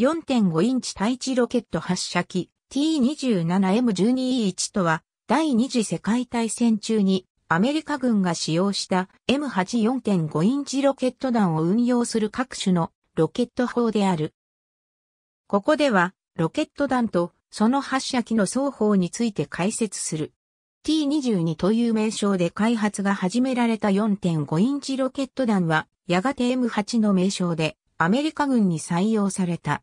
4.5インチ対地ロケット発射機 T27M12E1 とは第二次世界大戦中にアメリカ軍が使用した M84.5 インチロケット弾を運用する各種のロケット砲である。ここではロケット弾とその発射機の双方について解説する。T22 という名称で開発が始められた4.5インチロケット弾はやがて M8 の名称でアメリカ軍に採用された。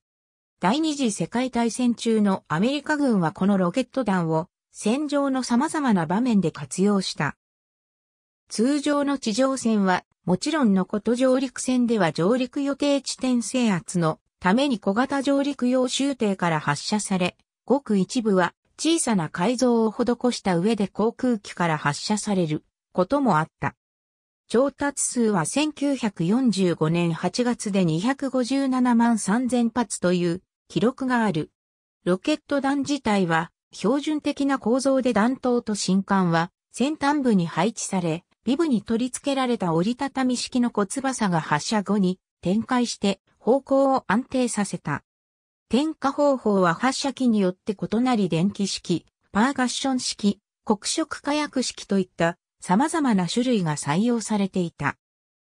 第二次世界大戦中のアメリカ軍はこのロケット弾を戦場の様々な場面で活用した。通常の地上戦は、もちろんのこと上陸戦では上陸予定地点制圧のために小型上陸用集艇から発射され、ごく一部は小さな改造を施した上で航空機から発射されることもあった。調達数は1945年8月で257万3000発という記録がある。ロケット弾自体は標準的な構造で弾頭と新艦は先端部に配置され、ビブに取り付けられた折りたたみ式の小翼が発射後に展開して方向を安定させた。点火方法は発射機によって異なり電気式、パーガッション式、黒色火薬式といった様々な種類が採用されていた。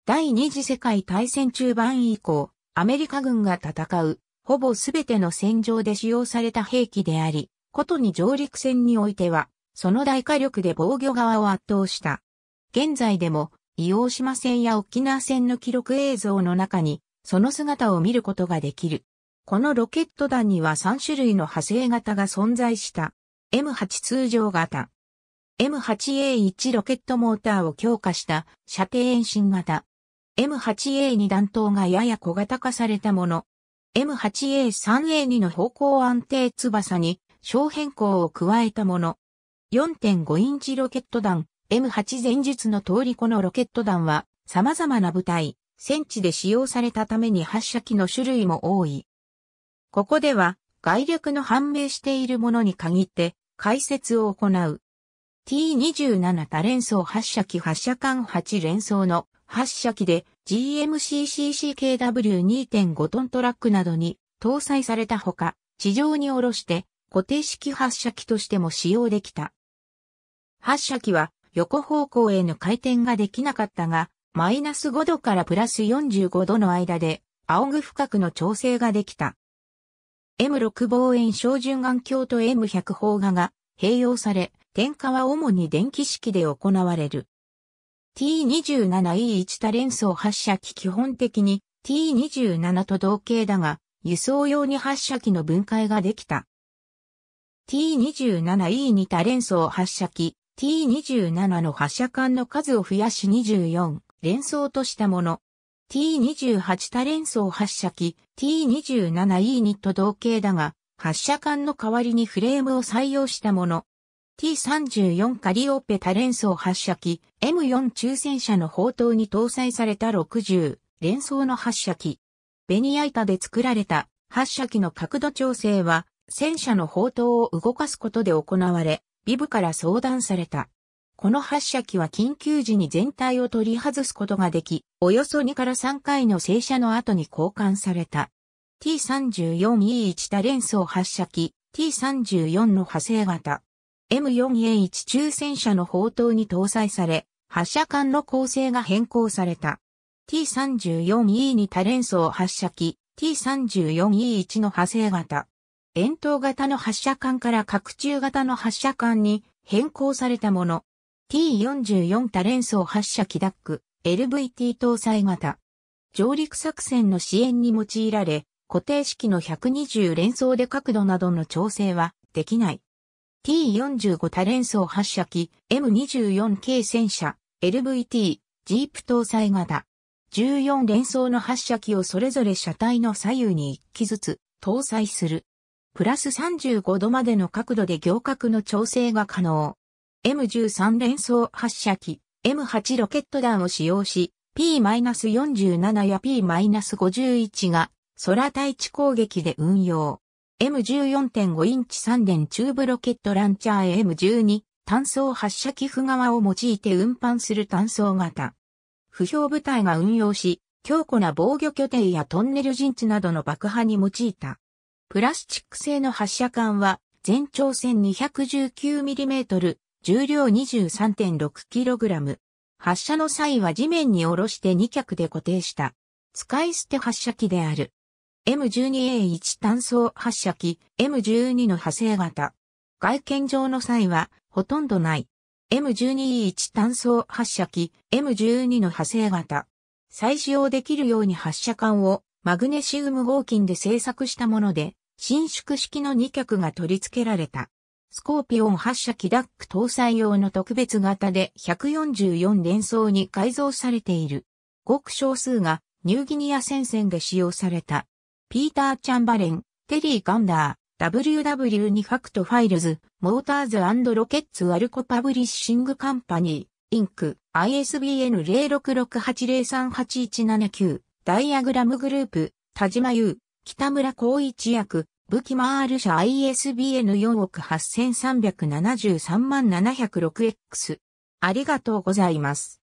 第二次世界大戦中盤以降、アメリカ軍が戦うほぼすべての戦場で使用された兵器であり、ことに上陸戦においては、その大火力で防御側を圧倒した。現在でも、伊王島戦や沖縄戦の記録映像の中に、その姿を見ることができる。このロケット弾には3種類の派生型が存在した。M8 通常型。M8A1 ロケットモーターを強化した射程遠心型。M8A2 弾頭がやや小型化されたもの。M8A3A2 の方向安定翼に小変更を加えたもの。4.5インチロケット弾 M8 前述の通りこのロケット弾は様々な部隊、戦地で使用されたために発射機の種類も多い。ここでは外略の判明しているものに限って解説を行う。T27 多連装発射機発射管8連装の発射機で GMCCCKW2.5 トントラックなどに搭載されたほか、地上に下ろして固定式発射機としても使用できた。発射機は横方向への回転ができなかったが、マイナス5度からプラス45度の間で仰ぐ深くの調整ができた。M6 望遠照準眼鏡と M100 砲画が併用され、点火は主に電気式で行われる。T27E1 多連装発射機基本的に T27 と同型だが、輸送用に発射機の分解ができた。T27E2 多連装発射機 T27 の発射管の数を増やし24連装としたもの。T28 多連装発射機 T27E2 と同型だが、発射管の代わりにフレームを採用したもの。T34 カリオペタ連装発射機、M4 中戦車の砲塔に搭載された60連装の発射機。ベニヤ板で作られた発射機の角度調整は、戦車の砲塔を動かすことで行われ、ビブから相談された。この発射機は緊急時に全体を取り外すことができ、およそ2から3回の正射の後に交換された。T34E1 多連装発射機、T34 の派生型。M4A1 抽選車の砲塔に搭載され、発射管の構成が変更された。T34E 2多連装発射機、T34E1 の派生型。円筒型の発射管から拡張型の発射管に変更されたもの。T44 多連装発射機ダック、LVT 搭載型。上陸作戦の支援に用いられ、固定式の120連装で角度などの調整はできない。T45 多連装発射機、M24 k 戦車、LVT、ジープ搭載型。14連装の発射機をそれぞれ車体の左右に1機ずつ搭載する。プラス35度までの角度で行角の調整が可能。M13 連装発射機、M8 ロケット弾を使用し、P-47 や P-51 が空対地攻撃で運用。M14.5 インチ3電チューブロケットランチャー M12 単装発射機負側を用いて運搬する単装型。不評部隊が運用し、強固な防御拠点やトンネル陣地などの爆破に用いた。プラスチック製の発射管は全長線 219mm、重量 23.6kg。発射の際は地面に下ろして2脚で固定した。使い捨て発射機である。M12A1 単装発射機 M12 の派生型。外見上の際はほとんどない。M12E1 単装発射機 M12 の派生型。再使用できるように発射管をマグネシウム合金で製作したもので、伸縮式の2脚が取り付けられた。スコーピオン発射機ダック搭載用の特別型で144連装に改造されている。極小数がニューギニア戦線で使用されたピーター・チャンバレン、テリー・ガンダー、WW2 ファクトファイルズ、モーターズロケッツ・アルコパブリッシング・カンパニー、インク、ISBN 0668038179、ダイアグラムグループ、田島優、北村光一役、武器マール社 ISBN4 億8373万 706X。ありがとうございます。